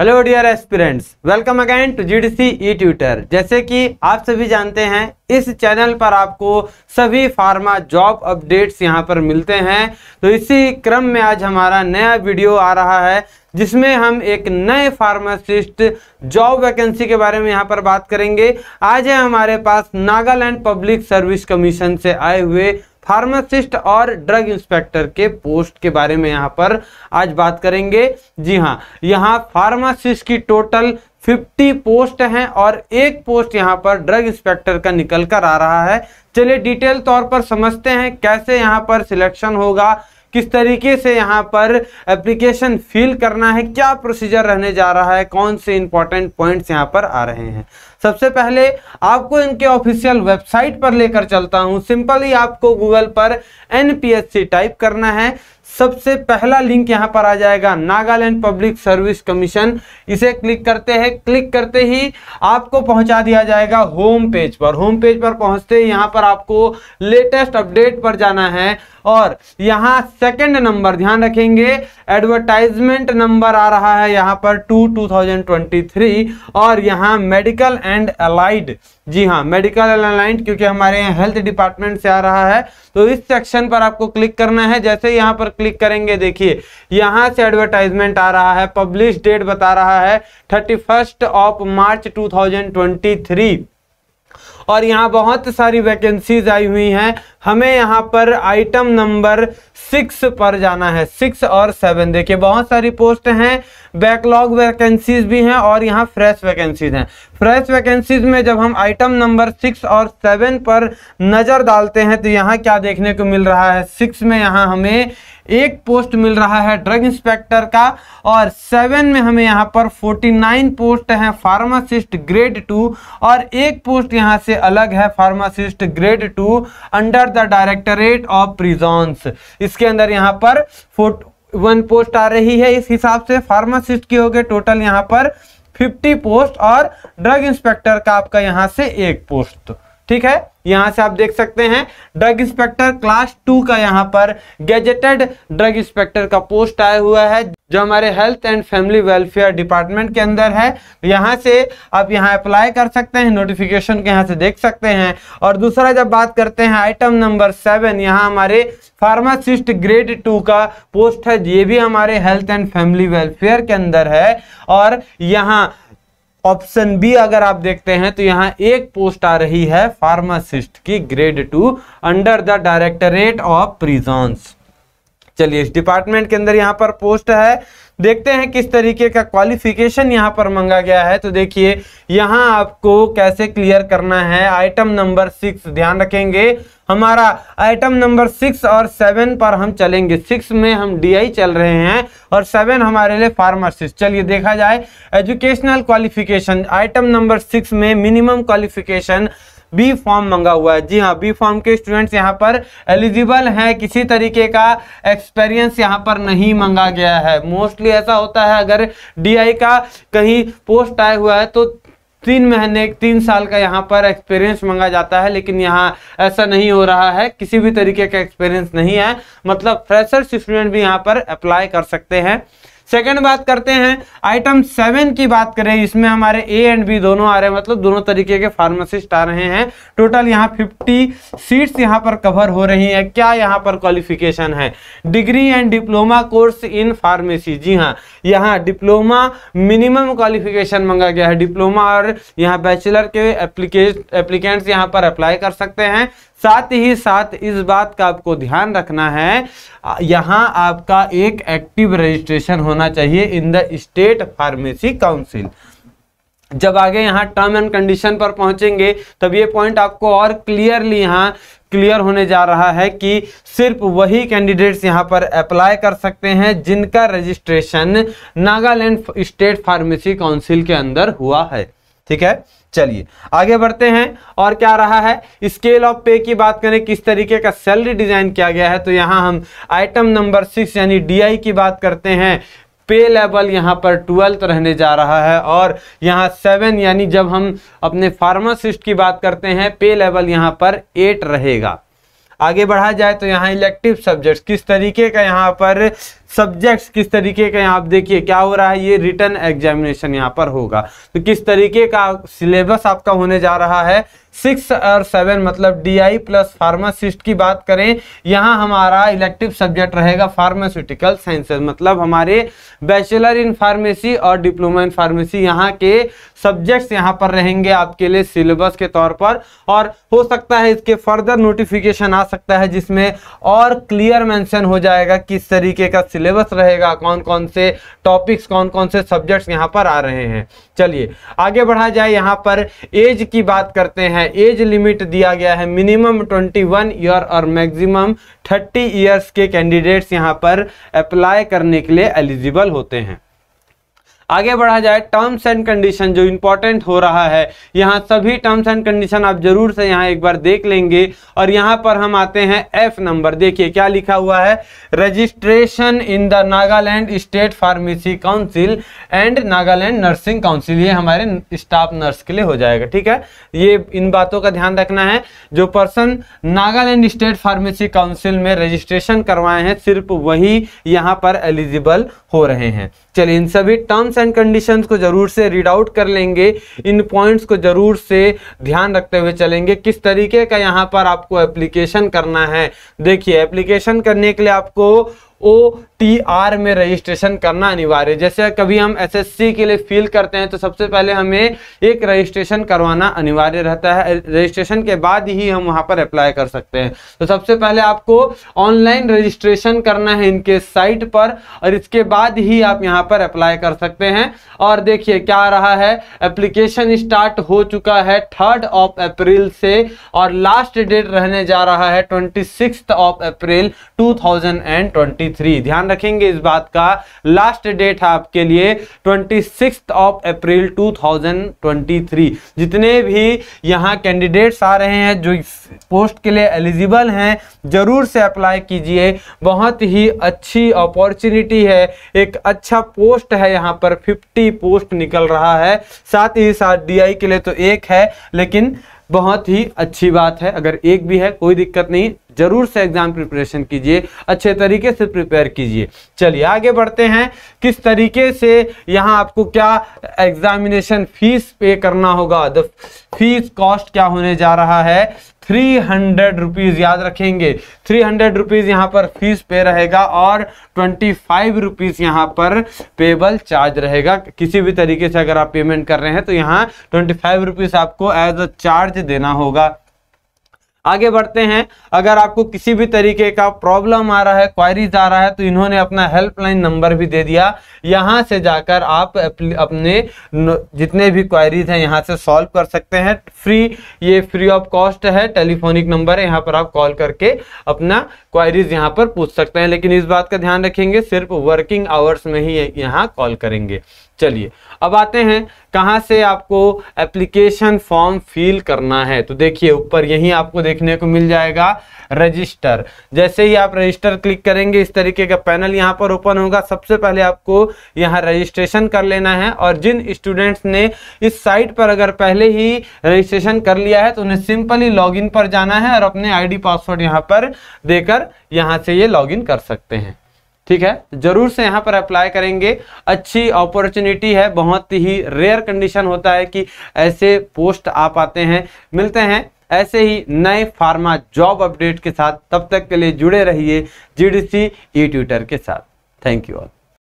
hello dear aspirants welcome again to G D E tutor जैसे कि आप सभी जानते हैं इस चैनल पर आपको सभी फार्मा जॉब अपडेट्स यहां पर मिलते हैं तो इसी क्रम में आज हमारा नया वीडियो आ रहा है जिसमें हम एक नए फार्मासिस्ट जॉब वैकेंसी के बारे में यहां पर बात करेंगे आज है हमारे पास नागालैंड पब्लिक सर्विस कमीशन से आए हुए फार्मासिस्ट और ड्रग इंस्पेक्टर के पोस्ट के बारे में यहाँ पर आज बात करेंगे जी हाँ यहाँ फार्मासिस्ट की टोटल 50 पोस्ट हैं और एक पोस्ट यहाँ पर ड्रग इंस्पेक्टर का निकल कर आ रहा है चलिए डिटेल तौर पर समझते हैं कैसे यहाँ पर सिलेक्शन होगा किस तरीके से यहाँ पर एप्लीकेशन फिल करना है क्या प्रोसीजर रहने जा रहा है कौन से इंपॉर्टेंट पॉइंट्स यहाँ पर आ रहे हैं सबसे पहले आपको इनके ऑफिशियल वेबसाइट पर लेकर चलता हूँ सिंपली आपको गूगल पर एन टाइप करना है सबसे पहला लिंक यहाँ पर आ जाएगा नागालैंड पब्लिक सर्विस कमीशन इसे क्लिक करते हैं क्लिक करते ही आपको पहुंचा दिया जाएगा होम पेज पर होम पेज पर पहुंचते ही यहाँ पर आपको लेटेस्ट अपडेट पर जाना है और यहाँ सेकंड नंबर ध्यान रखेंगे एडवर्टाइजमेंट नंबर आ रहा है यहाँ पर two two thousand twenty three और यहाँ मेडिकल एंड अलाइड जी हाँ मेडिकल एंड अलाइड क्योंकि हमारे यहाँ हेल्थ डिपार्टमेंट से आ रहा है तो इस सेक्शन पर आपको क्लिक करना है जैसे यहाँ पर क्लिक क्लिक करेंगे देखिए यहां से एडवर्टाइजमेंट आ रहा है पब्लिश डेट बता रहा है thirty first of March two thousand twenty three और यहाँ बहुत सारी वैकेंसीज आई हुई हैं हमें यहाँ पर आइटम नंबर सिक्स पर जाना है सिक्स और सेवन देखिए बहुत सारी पोस्ट हैं बैकलॉग वैकेंसीज भी हैं और यहाँ फ्रेश वैकेंसीज हैं फ्रेश वैकेंसीज में जब हम आइटम नंबर सिक्स और सेवन पर नज़र डालते हैं तो यहाँ क्या देखने को मिल रहा है सिक्स में यहाँ हमें एक पोस्ट मिल रहा है ड्रग इंस्पेक्टर का और सेवन में हमें यहाँ पर 49 पोस्ट हैं फार्मासिस्ट ग्रेड टू और एक पोस्ट यहाँ से अलग है pharmacist grade two under the directorate of prisons इसके अंदर यहाँ पर वन पोस्ट आ रही है इस हिसाब से फार्मासिस्ट की हो गए टोटल यहाँ पर 50 पोस्ट और ड्रग इंस्पेक्टर का आपका यहाँ से एक पोस्ट ठीक है यहां से आप देख सकते हैं ड्रग इंस्पेक्टर क्लास टू का यहां पर गैजेटेड ड्रग इंस्पेक्टर का पोस्ट आया हुआ है जो हमारे health and family welfare department के अंदर है यहां से आप यहां अप्लाई कर सकते हैं नोटिफिकेशन के यहां से देख सकते हैं और दूसरा जब बात करते हैं आइटम नंबर सेवन यहां हमारे फार्मासिस्ट ग्रेड टू का पोस्ट है ये भी हमारे हेल्थ एंड फैमिली वेलफेयर के अंदर है और यहाँ ऑप्शन बी अगर आप देखते हैं तो यहाँ एक पोस्ट आ रही है फार्मासिस्ट की grade two under the directorate of prisons चलिए इस डिपार्टमेंट के अंदर यहाँ पर पोस्ट है देखते हैं किस तरीके का क्वालिफिकेशन यहाँ पर मंगा गया है तो देखिए यहाँ आपको कैसे क्लियर करना है आइटम नंबर सिक्स ध्यान रखेंगे हमारा आइटम नंबर सिक्स और सेवन पर हम चलेंगे सिक्स में हम डीआई चल रहे हैं और सेवन हमारे लिए फार्मासिस्ट चलिए देखा जाए educational qualification item number six में मिनिमम क्वालिफिकेशन बी फॉर्म मंगा हुआ है जी हाँ बी फॉर्म के स्टूडेंट्स यहाँ पर एलिजिबल हैं किसी तरीके का एक्सपीरियंस यहाँ पर नहीं मंगा गया है मोस्टली ऐसा होता है अगर डीआई का कहीं पोस्ट आया हुआ है तो तीन महीने तीन साल का यहाँ पर एक्सपीरियंस मंगा जाता है लेकिन यहाँ ऐसा नहीं हो रहा है किसी भी तरीके का एक्सपीरियंस नहीं है मतलब फ्रेशर स्टूडेंट भी यहाँ पर अप्लाई कर सकते हैं सेकंड बात करते हैं आइटम सेवन की बात करें इसमें हमारे ए एंड बी दोनों आ रहे हैं मतलब दोनों तरीके के फार्मासिस्ट आ रहे हैं टोटल यहाँ फिफ्टी सीट्स यहाँ पर कवर हो रही है क्या यहाँ पर क्वालिफिकेशन है degree and diploma course in pharmacy जी हाँ यहाँ डिप्लोमा मिनिमम क्वालिफिकेशन मंगा गया है डिप्लोमा और यहाँ बैचलर के एप्लीकेट एप्लीकेंट्स यहाँ पर अप्लाई कर सकते हैं साथ ही साथ इस बात का आपको ध्यान रखना है यहाँ आपका एक एक्टिव रजिस्ट्रेशन होना चाहिए in the state pharmacy council जब आगे यहाँ टर्म एंड कंडीशन पर पहुंचेंगे तब ये पॉइंट आपको और क्लियरली यहाँ क्लियर होने जा रहा है कि सिर्फ वही कैंडिडेट्स यहाँ पर अप्लाई कर सकते हैं जिनका registration Nagaland state pharmacy council के अंदर हुआ है ठीक है चलिए आगे बढ़ते हैं और क्या रहा है स्केल ऑफ पे की बात करें किस तरीके का सैलरी डिजाइन किया गया है तो यहाँ हम आइटम नंबर सिक्स यानी डीआई की बात करते हैं पे लेवल यहाँ पर ट्वेल्थ रहने जा रहा है और यहाँ सेवन यानी जब हम अपने फार्मासिस्ट की बात करते हैं पे लेवल यहाँ पर एट रहेगा आगे बढ़ा जाए तो यहाँ इलेक्टिव सब्जेक्ट्स किस तरीके का यहाँ पर सब्जेक्ट्स किस तरीके का यहाँ आप देखिए क्या हो रहा है ये रिटर्न एग्जामिनेशन यहाँ पर होगा तो किस तरीके का सिलेबस आपका होने जा रहा है सिक्स और सेवन मतलब डीआई प्लस फार्मासिस्ट की बात करें यहाँ हमारा इलेक्टिव सब्जेक्ट रहेगा फार्मास्यूटिकल साइंसेज मतलब हमारे बैचलर इन फार्मेसी और डिप्लोमा इन फार्मेसी यहाँ के सब्जेक्ट्स यहाँ पर रहेंगे आपके लिए सिलेबस के तौर पर और हो सकता है इसके फर्दर नोटिफिकेशन आ सकता है जिसमें और क्लियर मैंशन हो जाएगा किस तरीके का सिलेबस सिलेबस रहेगा कौन कौन से टॉपिक्स कौन कौन से सब्जेक्ट्स यहाँ पर आ रहे हैं चलिए आगे बढ़ा जाए यहाँ पर एज की बात करते हैं एज लिमिट दिया गया है मिनिमम ट्वेंटी वन ईयर और मैक्सिमम थर्टी ईयर्स के कैंडिडेट्स यहाँ पर अप्लाई करने के लिए एलिजिबल होते हैं आगे बढ़ा जाए टर्म्स एंड कंडीशन जो इंपॉर्टेंट हो रहा है यहाँ सभी टर्म्स एंड कंडीशन आप जरूर से यहाँ एक बार देख लेंगे और यहाँ पर हम आते हैं एफ नंबर देखिए क्या लिखा हुआ है registration in the Nagaland state pharmacy council and Nagaland nursing council ये हमारे स्टाफ नर्स के लिए हो जाएगा ठीक है ये इन बातों का ध्यान रखना है जो person Nagaland state pharmacy council में रजिस्ट्रेशन करवाए हैं सिर्फ वही यहाँ पर एलिजिबल हो रहे हैं चलिए इन सभी टर्म्स टर्म्स एंड कंडीशंस को जरूर से रीड आउट कर लेंगे इन पॉइंट्स को जरूर से ध्यान रखते हुए चलेंगे किस तरीके का यहाँ पर आपको एप्लीकेशन करना है देखिए एप्लीकेशन करने के लिए आपको ओ टी आर में रजिस्ट्रेशन करना अनिवार्य जैसे कभी हम एसएससी के लिए फील करते हैं तो सबसे पहले हमें एक रजिस्ट्रेशन करवाना अनिवार्य रहता है रजिस्ट्रेशन के बाद ही हम वहां पर अप्लाई कर सकते हैं तो सबसे पहले आपको ऑनलाइन रजिस्ट्रेशन करना है इनके साइट पर और इसके बाद ही आप यहाँ पर अप्लाई कर सकते हैं और देखिए क्या आ रहा है एप्लीकेशन स्टार्ट हो चुका है थर्ड ऑफ अप्रैल से और लास्ट डेट रहने जा रहा है ट्वेंटी ऑफ अप्रैल टू 2023 ध्यान रखेंगे इस बात का लास्ट डेट है आपके लिए ट्वेंटी ऑफ अप्रैल 2023 जितने भी यहाँ कैंडिडेट्स आ रहे हैं जो पोस्ट के लिए एलिजिबल हैं ज़रूर से अप्लाई कीजिए बहुत ही अच्छी अपॉर्चुनिटी है एक अच्छा पोस्ट है यहाँ पर 50 पोस्ट निकल रहा है साथ ही साथ डीआई के लिए तो एक है लेकिन बहुत ही अच्छी बात है अगर एक भी है कोई दिक्कत नहीं जरूर से एग्जाम प्रिपरेशन कीजिए अच्छे तरीके से प्रिपेयर कीजिए चलिए आगे बढ़ते हैं किस तरीके से यहाँ आपको क्या एग्जामिनेशन फीस पे करना होगा द फीस कॉस्ट क्या होने जा रहा है थ्री हंड्रेड रुपीज़ याद रखेंगे थ्री हंड्रेड रुपीज़ यहाँ पर फीस पे रहेगा और ट्वेंटी फाइव रुपीज़ यहाँ पर पेबल चार्ज रहेगा किसी भी तरीके से अगर आप पेमेंट कर रहे हैं तो यहाँ ट्वेंटी फाइव रुपीज़ आपको एज अ चार्ज देना होगा आगे बढ़ते हैं अगर आपको किसी भी तरीके का प्रॉब्लम आ रहा है क्वारीज आ रहा है तो इन्होंने अपना हेल्पलाइन नंबर भी दे दिया यहाँ से जाकर आप अपने जितने भी क्वारीज हैं यहाँ से सॉल्व कर सकते हैं फ्री ये फ्री ऑफ कॉस्ट है टेलीफोनिक नंबर है यहाँ पर आप कॉल करके अपना क्वारीज यहाँ पर पूछ सकते हैं लेकिन इस बात का ध्यान रखेंगे सिर्फ वर्किंग आवर्स में ही यहाँ कॉल करेंगे चलिए अब आते हैं कहाँ से आपको एप्लीकेशन फॉर्म फिल करना है तो देखिए ऊपर यहीं आपको देखने को मिल जाएगा रजिस्टर जैसे ही आप रजिस्टर क्लिक करेंगे इस तरीके का पैनल यहाँ पर ओपन होगा सबसे पहले आपको यहाँ रजिस्ट्रेशन कर लेना है और जिन स्टूडेंट्स ने इस साइट पर अगर पहले ही रजिस्ट्रेशन कर लिया है तो उन्हें सिंपली लॉग पर जाना है और अपने आई पासवर्ड यहाँ पर देकर यहाँ से ये लॉग कर सकते हैं ठीक है जरूर से यहाँ पर अप्लाई करेंगे अच्छी अपॉर्चुनिटी है बहुत ही रेयर कंडीशन होता है कि ऐसे पोस्ट आ पाते हैं मिलते हैं ऐसे ही नए फार्मा जॉब अपडेट के साथ तब तक के लिए जुड़े रहिए जीडीसी ई ट्विटर के साथ थैंक यू ऑल